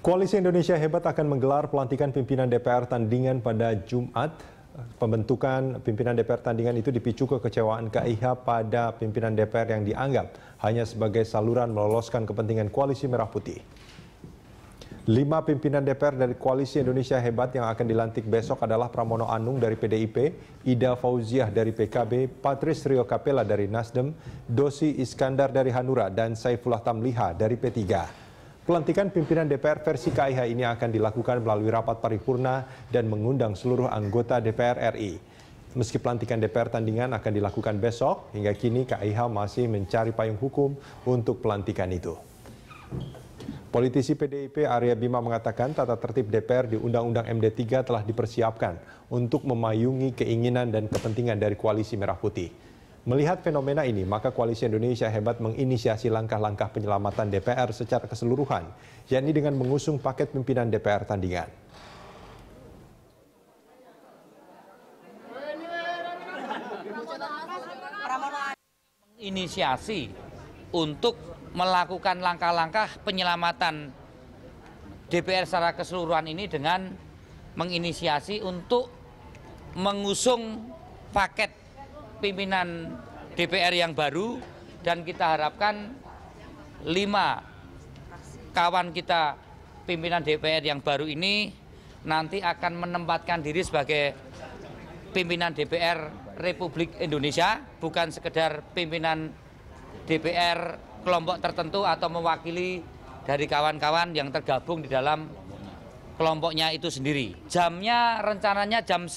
Koalisi Indonesia Hebat akan menggelar pelantikan pimpinan DPR tandingan pada Jumat. Pembentukan pimpinan DPR tandingan itu dipicu kekecewaan KIH pada pimpinan DPR yang dianggap hanya sebagai saluran meloloskan kepentingan koalisi Merah Putih. Lima pimpinan DPR dari Koalisi Indonesia Hebat yang akan dilantik besok adalah Pramono Anung dari PDIP, Ida Fauziah dari PKB, Patrice Rio Capella dari Nasdem, Dosi Iskandar dari Hanura, dan Saifullah Tamliha dari P3. Pelantikan pimpinan DPR versi KIH ini akan dilakukan melalui rapat paripurna dan mengundang seluruh anggota DPR RI. Meski pelantikan DPR tandingan akan dilakukan besok, hingga kini KIH masih mencari payung hukum untuk pelantikan itu. Politisi PDIP Arya Bima mengatakan tata tertib DPR di Undang-Undang MD3 telah dipersiapkan untuk memayungi keinginan dan kepentingan dari koalisi Merah Putih. Melihat fenomena ini, maka Koalisi Indonesia Hebat menginisiasi langkah-langkah penyelamatan DPR secara keseluruhan, yakni dengan mengusung paket pimpinan DPR tandingan. Inisiasi untuk melakukan langkah-langkah penyelamatan DPR secara keseluruhan ini dengan menginisiasi untuk mengusung paket pimpinan DPR yang baru dan kita harapkan lima kawan kita pimpinan DPR yang baru ini nanti akan menempatkan diri sebagai pimpinan DPR Republik Indonesia bukan sekedar pimpinan DPR kelompok tertentu atau mewakili dari kawan-kawan yang tergabung di dalam kelompoknya itu sendiri. Jamnya rencananya jam